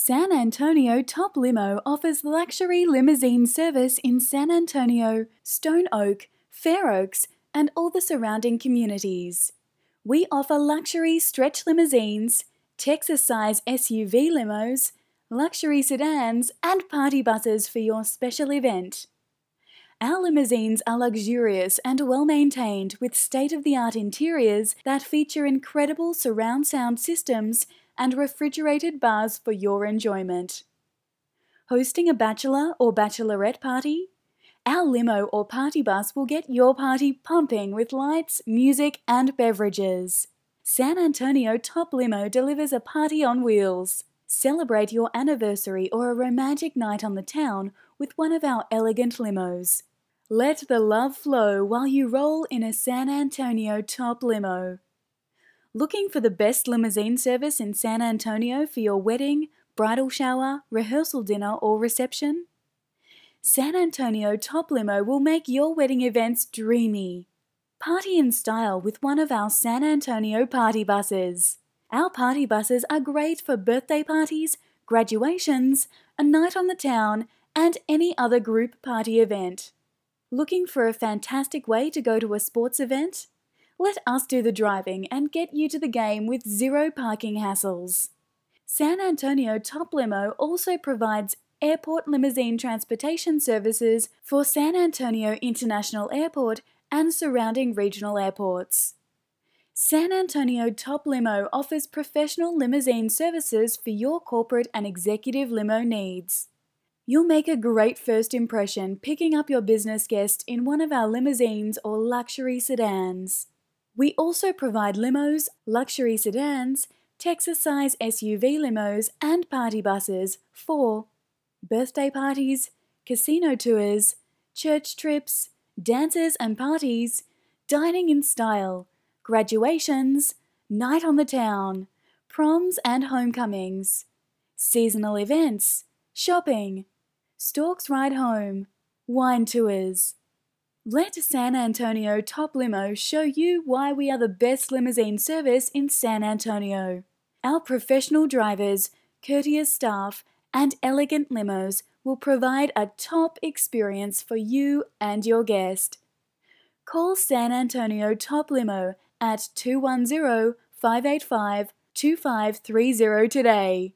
San Antonio Top Limo offers luxury limousine service in San Antonio, Stone Oak, Fair Oaks, and all the surrounding communities. We offer luxury stretch limousines, Texas size SUV limos, luxury sedans, and party buses for your special event. Our limousines are luxurious and well maintained with state of the art interiors that feature incredible surround sound systems and refrigerated bars for your enjoyment. Hosting a bachelor or bachelorette party? Our limo or party bus will get your party pumping with lights, music, and beverages. San Antonio Top Limo delivers a party on wheels. Celebrate your anniversary or a romantic night on the town with one of our elegant limos. Let the love flow while you roll in a San Antonio Top Limo. Looking for the best limousine service in San Antonio for your wedding, bridal shower, rehearsal dinner, or reception? San Antonio Top Limo will make your wedding events dreamy. Party in style with one of our San Antonio party buses. Our party buses are great for birthday parties, graduations, a night on the town, and any other group party event. Looking for a fantastic way to go to a sports event? Let us do the driving and get you to the game with zero parking hassles. San Antonio Top Limo also provides airport limousine transportation services for San Antonio International Airport and surrounding regional airports. San Antonio Top Limo offers professional limousine services for your corporate and executive limo needs. You'll make a great first impression picking up your business guest in one of our limousines or luxury sedans. We also provide limos, luxury sedans, Texas size SUV limos, and party buses for birthday parties, casino tours, church trips, dances and parties, dining in style, graduations, night on the town, proms and homecomings, seasonal events, shopping, Storks Ride Home, wine tours. Let San Antonio Top Limo show you why we are the best limousine service in San Antonio. Our professional drivers, courteous staff, and elegant limos will provide a top experience for you and your guest. Call San Antonio Top Limo at 210 585 2530 today.